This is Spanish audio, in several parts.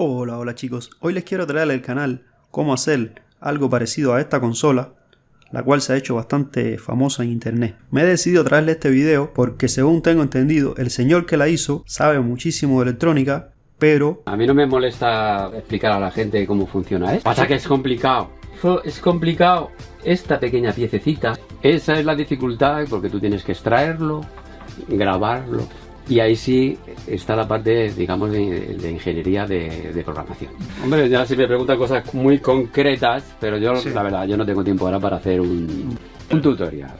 Hola, hola chicos, hoy les quiero traer al canal cómo hacer algo parecido a esta consola la cual se ha hecho bastante famosa en internet. Me he decidido traerle este video porque según tengo entendido, el señor que la hizo sabe muchísimo de electrónica, pero... A mí no me molesta explicar a la gente cómo funciona esto. ¿eh? Pasa que es complicado. Es complicado esta pequeña piececita. Esa es la dificultad porque tú tienes que extraerlo, grabarlo, y ahí sí está la parte, digamos, de, ingeniería de, programación. Hombre, ya si me preguntan cosas muy concretas, pero yo, la verdad, yo no tengo tiempo ahora para hacer un, tutorial.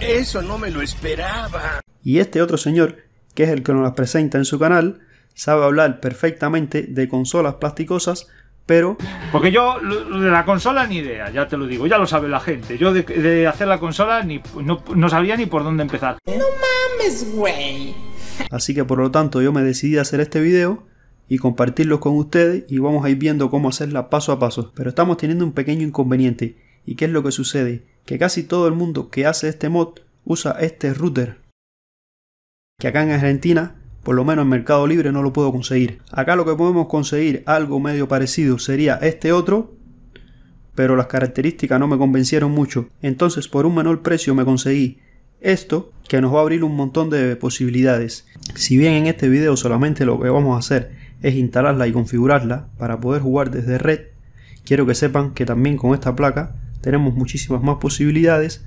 Eso no me lo esperaba. Y este otro señor, que es el que nos las presenta en su canal, sabe hablar perfectamente de consolas plasticosas, pero... Porque yo de la consola ni idea, ya te lo digo, ya lo sabe la gente. Yo de, hacer la consola no, no sabía ni por dónde empezar. No mames, güey. Así que por lo tanto yo me decidí a hacer este video y compartirlo con ustedes y vamos a ir viendo cómo hacerla paso a paso. Pero estamos teniendo un pequeño inconveniente. ¿Y qué es lo que sucede? Que casi todo el mundo que hace este mod usa este router. Que acá en Argentina, por lo menos en Mercado Libre, no lo puedo conseguir. Acá lo que podemos conseguir algo medio parecido sería este otro. Pero las características no me convencieron mucho. Entonces por un menor precio me conseguí esto que nos va a abrir un montón de posibilidades. Si bien en este video solamente lo que vamos a hacer es instalarla y configurarla para poder jugar desde red, quiero que sepan que también con esta placa tenemos muchísimas más posibilidades,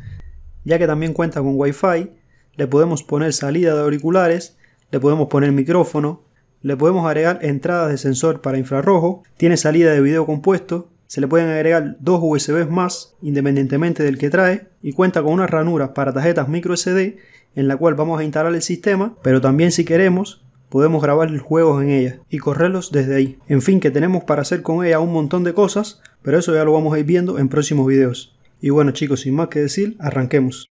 ya que también cuenta con Wi-Fi, le podemos poner salida de auriculares, le podemos poner micrófono, le podemos agregar entradas de sensor para infrarrojo, tiene salida de video compuesto, se le pueden agregar dos USBs más, independientemente del que trae, y cuenta con unas ranuras para tarjetas micro SD en la cual vamos a instalar el sistema, pero también si queremos podemos grabar juegos en ella y correrlos desde ahí. En fin, que tenemos para hacer con ella un montón de cosas, pero eso ya lo vamos a ir viendo en próximos videos. Y bueno chicos, sin más que decir, arranquemos.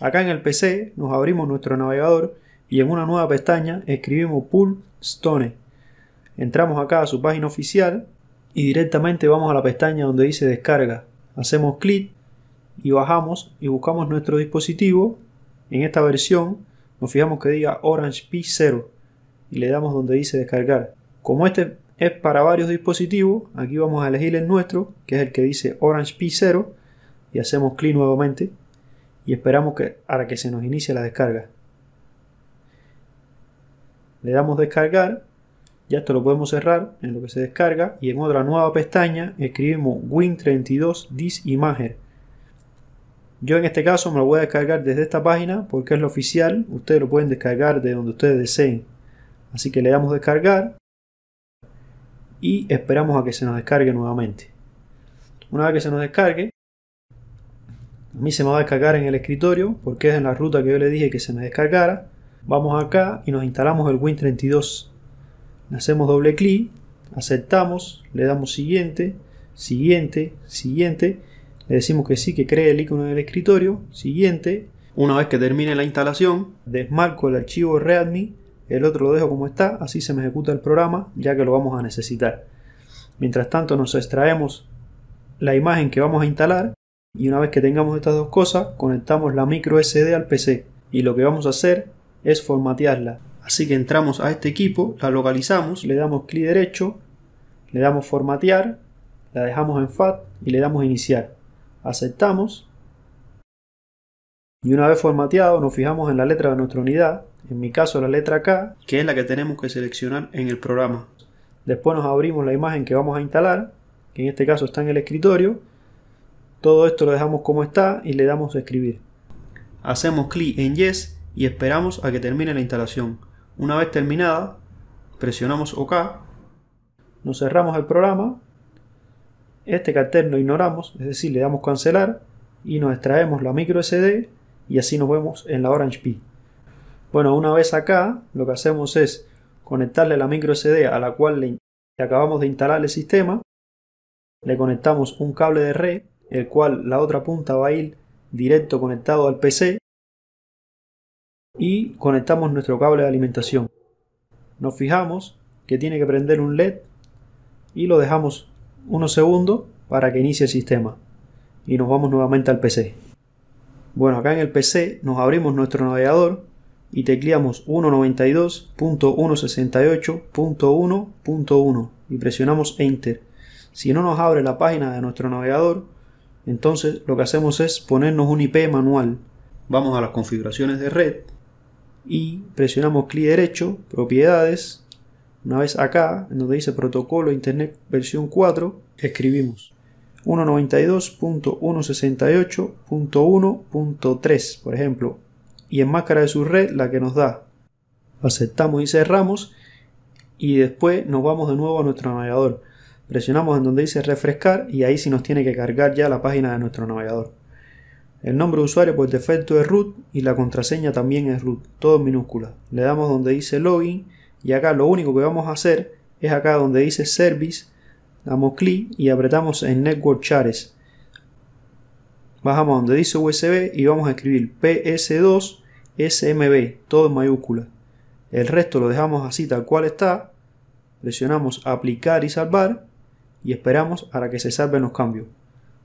Acá en el PC nos abrimos nuestro navegador y en una nueva pestaña escribimos Pull Stone. Entramos acá a su página oficial y directamente vamos a la pestaña donde dice descarga. Hacemos clic y bajamos y buscamos nuestro dispositivo. En esta versión nos fijamos que diga Orange P0 y le damos donde dice descargar. Como este es para varios dispositivos, aquí vamos a elegir el nuestro, que es el que dice Orange P0 y hacemos clic nuevamente y esperamos que, a que se nos inicie la descarga le damos descargar, ya esto lo podemos cerrar en lo que se descarga y en otra nueva pestaña escribimos Win32 Disimager. Yo en este caso me lo voy a descargar desde esta página porque es lo oficial, ustedes lo pueden descargar de donde ustedes deseen. Así que le damos descargar y esperamos a que se nos descargue nuevamente. Una vez que se nos descargue, a mí se me va a descargar en el escritorio porque es en la ruta que yo le dije que se me descargara. Vamos acá y nos instalamos el Win32. Hacemos doble clic, aceptamos, le damos siguiente, siguiente, siguiente. Le decimos que sí, que cree el icono del escritorio, siguiente. Una vez que termine la instalación, desmarco el archivo README, el otro lo dejo como está, así se me ejecuta el programa ya que lo vamos a necesitar. Mientras tanto nos extraemos la imagen que vamos a instalar y una vez que tengamos estas dos cosas, conectamos la micro SD al PC y lo que vamos a hacer es formatearla. Así que entramos a este equipo, la localizamos, le damos clic derecho, le damos formatear, la dejamos en FAT y le damos iniciar. Aceptamos. Y una vez formateado nos fijamos en la letra de nuestra unidad, en mi caso la letra K, que es la que tenemos que seleccionar en el programa. Después nos abrimos la imagen que vamos a instalar, que en este caso está en el escritorio. Todo esto lo dejamos como está y le damos a escribir. Hacemos clic en Yes y esperamos a que termine la instalación. Una vez terminada, presionamos OK, nos cerramos el programa, este cartel lo ignoramos, es decir, le damos cancelar y nos extraemos la micro SD y así nos vemos en la Orange Pi. Bueno, una vez acá, lo que hacemos es conectarle la micro SD a la cual le, acabamos de instalar el sistema, le conectamos un cable de red, el cual la otra punta va a ir directo conectado al PC y conectamos nuestro cable de alimentación. Nos fijamos que tiene que prender un LED y lo dejamos unos segundos para que inicie el sistema. Y nos vamos nuevamente al PC. Bueno, acá en el PC nos abrimos nuestro navegador y tecleamos 192.168.1.1 y presionamos Enter. Si no nos abre la página de nuestro navegador, entonces lo que hacemos es ponernos un IP manual. Vamos a las configuraciones de red y presionamos clic derecho, propiedades. Una vez acá, en donde dice protocolo internet versión 4, escribimos 192.168.1.3, por ejemplo, y en máscara de su red la que nos da. Aceptamos y cerramos y después nos vamos de nuevo a nuestro navegador. Presionamos en donde dice refrescar y ahí sí nos tiene que cargar ya la página de nuestro navegador. El nombre de usuario por defecto es root y la contraseña también es root, todo en minúscula. Le damos donde dice login y acá lo único que vamos a hacer es acá donde dice service, damos clic y apretamos en network shares. Bajamos donde dice USB y vamos a escribir PS2 SMB, todo en mayúscula. El resto lo dejamos así tal cual está. Presionamos aplicar y salvar y esperamos para que se salven los cambios.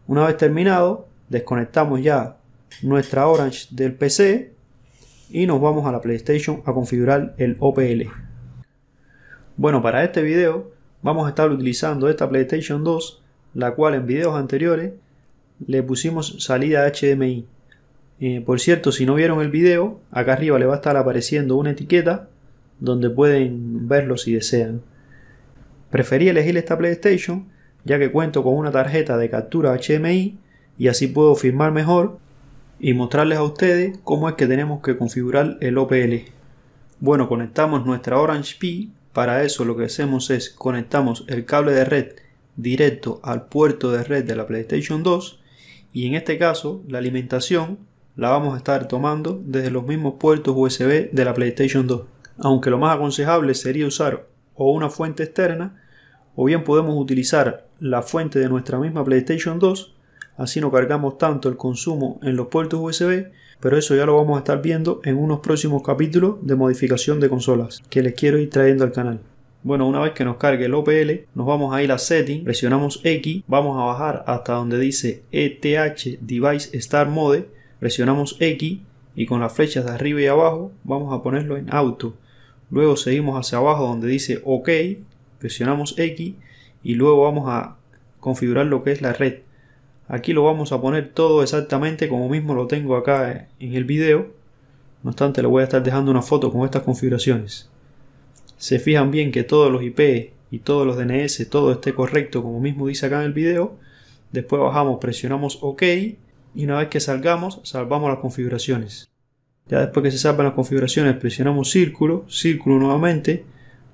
Una vez terminado, desconectamos ya nuestra Orange del PC y nos vamos a la PlayStation a configurar el OPL. Bueno, para este video vamos a estar utilizando esta PlayStation 2, la cual en videos anteriores le pusimos salida HDMI. Eh, por cierto, si no vieron el video, acá arriba le va a estar apareciendo una etiqueta donde pueden verlo si desean. Preferí elegir esta PlayStation ya que cuento con una tarjeta de captura HDMI y así puedo firmar mejor y mostrarles a ustedes cómo es que tenemos que configurar el OPL. Bueno, conectamos nuestra Orange Pi, para eso lo que hacemos es conectamos el cable de red directo al puerto de red de la PlayStation 2 y en este caso la alimentación la vamos a estar tomando desde los mismos puertos USB de la PlayStation 2. Aunque lo más aconsejable sería usar o una fuente externa o bien podemos utilizar la fuente de nuestra misma PlayStation 2 así no cargamos tanto el consumo en los puertos USB, pero eso ya lo vamos a estar viendo en unos próximos capítulos de modificación de consolas que les quiero ir trayendo al canal. Bueno, una vez que nos cargue el OPL, nos vamos a ir a Settings, presionamos X, vamos a bajar hasta donde dice ETH Device Start Mode, presionamos X y con las flechas de arriba y abajo vamos a ponerlo en Auto. Luego seguimos hacia abajo donde dice OK, presionamos X y luego vamos a configurar lo que es la red. Aquí lo vamos a poner todo exactamente como mismo lo tengo acá eh, en el video. No obstante, le voy a estar dejando una foto con estas configuraciones. Se fijan bien que todos los IP y todos los DNS, todo esté correcto como mismo dice acá en el video. Después bajamos, presionamos OK y una vez que salgamos, salvamos las configuraciones. Ya después que se salvan las configuraciones, presionamos círculo, círculo nuevamente,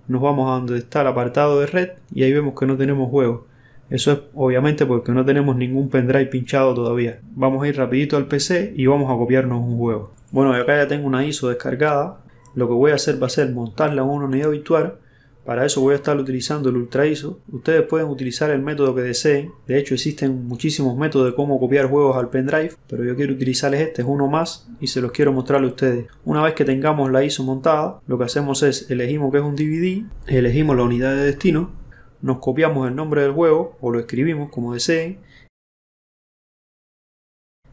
nos vamos a donde está el apartado de red y ahí vemos que no tenemos juego. Eso es obviamente porque no tenemos ningún pendrive pinchado todavía. Vamos a ir rapidito al PC y vamos a copiarnos un juego. Bueno, acá ya tengo una ISO descargada. Lo que voy a hacer va a ser montarla en una unidad virtual. Para eso voy a estar utilizando el Ultra ISO. Ustedes pueden utilizar el método que deseen. De hecho existen muchísimos métodos de cómo copiar juegos al pendrive. Pero yo quiero utilizarles este, es uno más y se los quiero mostrar a ustedes. Una vez que tengamos la ISO montada, lo que hacemos es elegimos que es un DVD. Elegimos la unidad de destino nos copiamos el nombre del huevo o lo escribimos como deseen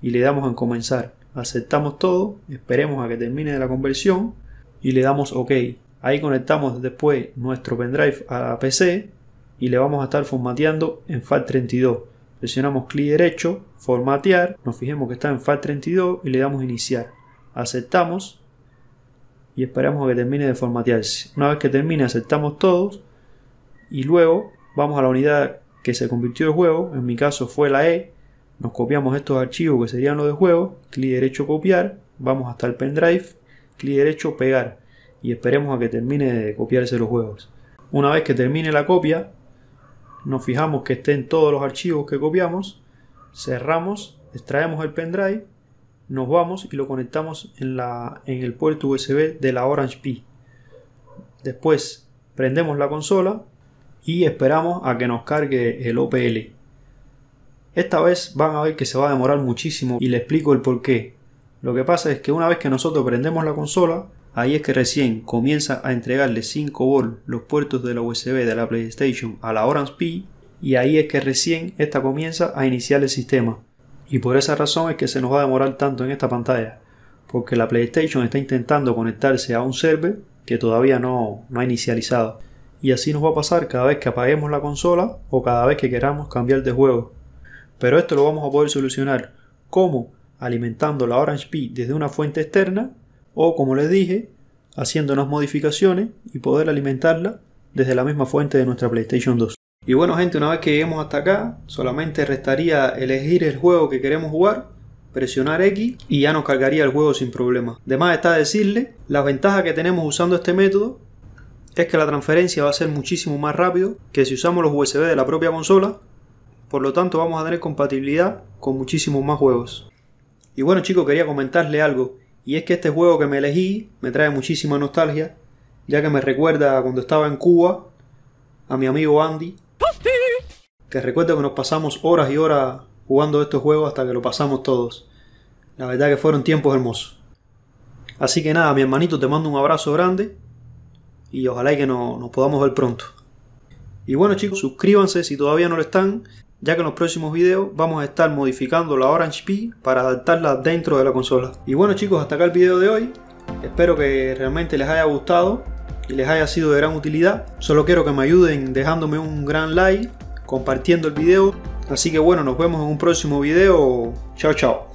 y le damos en comenzar. Aceptamos todo, esperemos a que termine la conversión y le damos OK. Ahí conectamos después nuestro pendrive a la PC y le vamos a estar formateando en FAT32. Presionamos clic derecho, formatear, nos fijemos que está en FAT32 y le damos iniciar. Aceptamos y esperamos a que termine de formatearse. Una vez que termine aceptamos todos y luego vamos a la unidad que se convirtió de juego, en mi caso fue la E, nos copiamos estos archivos que serían los de juego, clic derecho copiar, vamos hasta el pendrive, clic derecho pegar y esperemos a que termine de copiarse los juegos. Una vez que termine la copia, nos fijamos que estén todos los archivos que copiamos, cerramos, extraemos el pendrive, nos vamos y lo conectamos en, la, en el puerto USB de la Orange Pi. Después prendemos la consola y esperamos a que nos cargue el OPL. Esta vez van a ver que se va a demorar muchísimo y le explico el por qué. Lo que pasa es que una vez que nosotros prendemos la consola, ahí es que recién comienza a entregarle 5 v los puertos de la USB de la PlayStation a la Orange Pi y ahí es que recién esta comienza a iniciar el sistema. Y por esa razón es que se nos va a demorar tanto en esta pantalla, porque la PlayStation está intentando conectarse a un server que todavía no, no ha inicializado y así nos va a pasar cada vez que apaguemos la consola o cada vez que queramos cambiar de juego. Pero esto lo vamos a poder solucionar como alimentando la Orange Pi desde una fuente externa o como les dije, haciendo unas modificaciones y poder alimentarla desde la misma fuente de nuestra PlayStation 2. Y bueno gente, una vez que lleguemos hasta acá, solamente restaría elegir el juego que queremos jugar, presionar X y ya nos cargaría el juego sin problema. Además está decirle las ventajas que tenemos usando este método es que la transferencia va a ser muchísimo más rápido que si usamos los USB de la propia consola, por lo tanto vamos a tener compatibilidad con muchísimos más juegos. Y bueno chicos, quería comentarle algo, y es que este juego que me elegí me trae muchísima nostalgia, ya que me recuerda cuando estaba en Cuba, a mi amigo Andy, que recuerdo que nos pasamos horas y horas jugando estos juegos hasta que lo pasamos todos. La verdad que fueron tiempos hermosos. Así que nada, mi hermanito, te mando un abrazo grande y ojalá y que nos podamos ver pronto. Y bueno chicos, suscríbanse si todavía no lo están, ya que en los próximos videos vamos a estar modificando la Orange P para adaptarla dentro de la consola. Y bueno chicos, hasta acá el video de hoy. Espero que realmente les haya gustado y les haya sido de gran utilidad. Solo quiero que me ayuden dejándome un gran like, compartiendo el video. Así que bueno, nos vemos en un próximo video. Chao, chao.